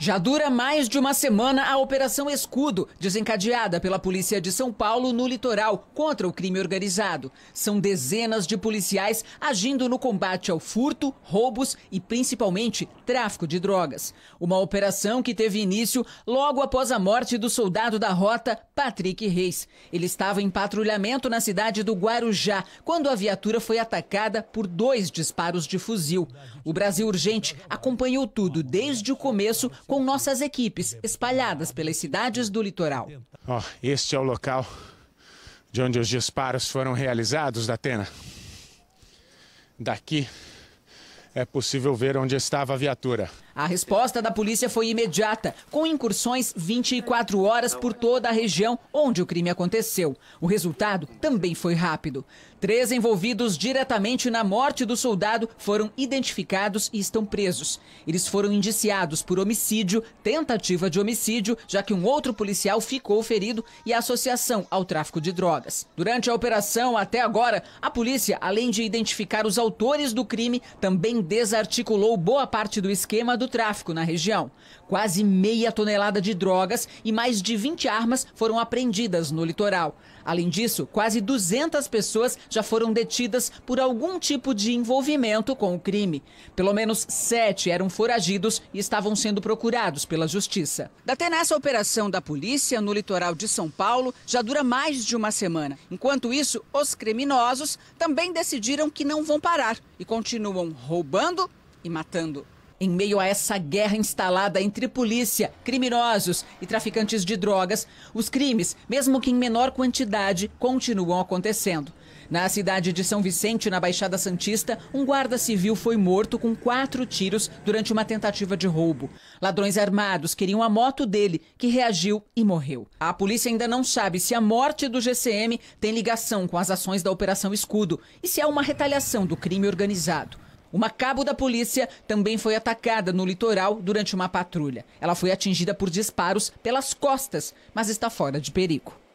Já dura mais de uma semana a Operação Escudo, desencadeada pela Polícia de São Paulo no litoral contra o crime organizado. São dezenas de policiais agindo no combate ao furto, roubos e principalmente tráfico de drogas. Uma operação que teve início logo após a morte do soldado da rota Patrick Reis. Ele estava em patrulhamento na cidade do Guarujá quando a viatura foi atacada por dois disparos de fuzil. O Brasil Urgente acompanhou tudo desde o começo com nossas equipes espalhadas pelas cidades do litoral. Oh, este é o local de onde os disparos foram realizados, Datena. Daqui é possível ver onde estava a viatura. A resposta da polícia foi imediata, com incursões 24 horas por toda a região onde o crime aconteceu. O resultado também foi rápido. Três envolvidos diretamente na morte do soldado foram identificados e estão presos. Eles foram indiciados por homicídio, tentativa de homicídio, já que um outro policial ficou ferido, e associação ao tráfico de drogas. Durante a operação, até agora, a polícia, além de identificar os autores do crime, também desarticulou boa parte do esquema do tráfico na região. Quase meia tonelada de drogas e mais de 20 armas foram apreendidas no litoral. Além disso, quase 200 pessoas já foram detidas por algum tipo de envolvimento com o crime. Pelo menos sete eram foragidos e estavam sendo procurados pela justiça. Até nessa operação da polícia no litoral de São Paulo já dura mais de uma semana. Enquanto isso, os criminosos também decidiram que não vão parar e continuam roubando roubando e matando. Em meio a essa guerra instalada entre polícia, criminosos e traficantes de drogas, os crimes, mesmo que em menor quantidade, continuam acontecendo. Na cidade de São Vicente, na Baixada Santista, um guarda civil foi morto com quatro tiros durante uma tentativa de roubo. Ladrões armados queriam a moto dele, que reagiu e morreu. A polícia ainda não sabe se a morte do GCM tem ligação com as ações da Operação Escudo e se é uma retaliação do crime organizado. Uma cabo da polícia também foi atacada no litoral durante uma patrulha. Ela foi atingida por disparos pelas costas, mas está fora de perigo.